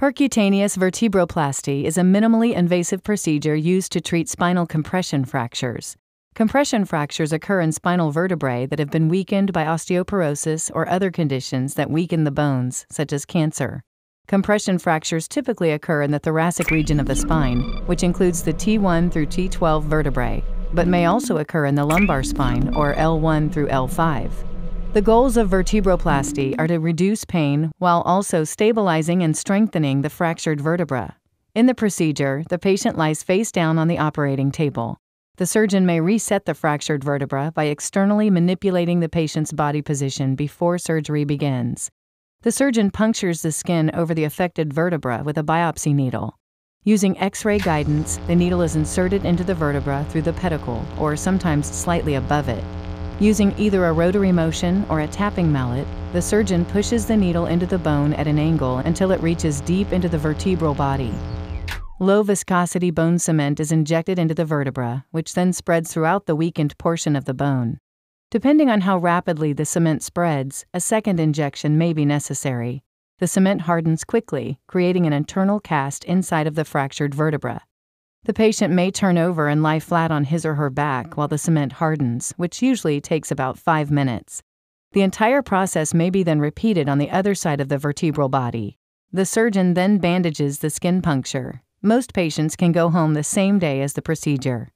Percutaneous vertebroplasty is a minimally invasive procedure used to treat spinal compression fractures. Compression fractures occur in spinal vertebrae that have been weakened by osteoporosis or other conditions that weaken the bones, such as cancer. Compression fractures typically occur in the thoracic region of the spine, which includes the T1 through T12 vertebrae, but may also occur in the lumbar spine or L1 through L5. The goals of vertebroplasty are to reduce pain while also stabilizing and strengthening the fractured vertebra. In the procedure, the patient lies face down on the operating table. The surgeon may reset the fractured vertebra by externally manipulating the patient's body position before surgery begins. The surgeon punctures the skin over the affected vertebra with a biopsy needle. Using X-ray guidance, the needle is inserted into the vertebra through the pedicle, or sometimes slightly above it. Using either a rotary motion or a tapping mallet, the surgeon pushes the needle into the bone at an angle until it reaches deep into the vertebral body. Low viscosity bone cement is injected into the vertebra, which then spreads throughout the weakened portion of the bone. Depending on how rapidly the cement spreads, a second injection may be necessary. The cement hardens quickly, creating an internal cast inside of the fractured vertebra. The patient may turn over and lie flat on his or her back while the cement hardens, which usually takes about five minutes. The entire process may be then repeated on the other side of the vertebral body. The surgeon then bandages the skin puncture. Most patients can go home the same day as the procedure.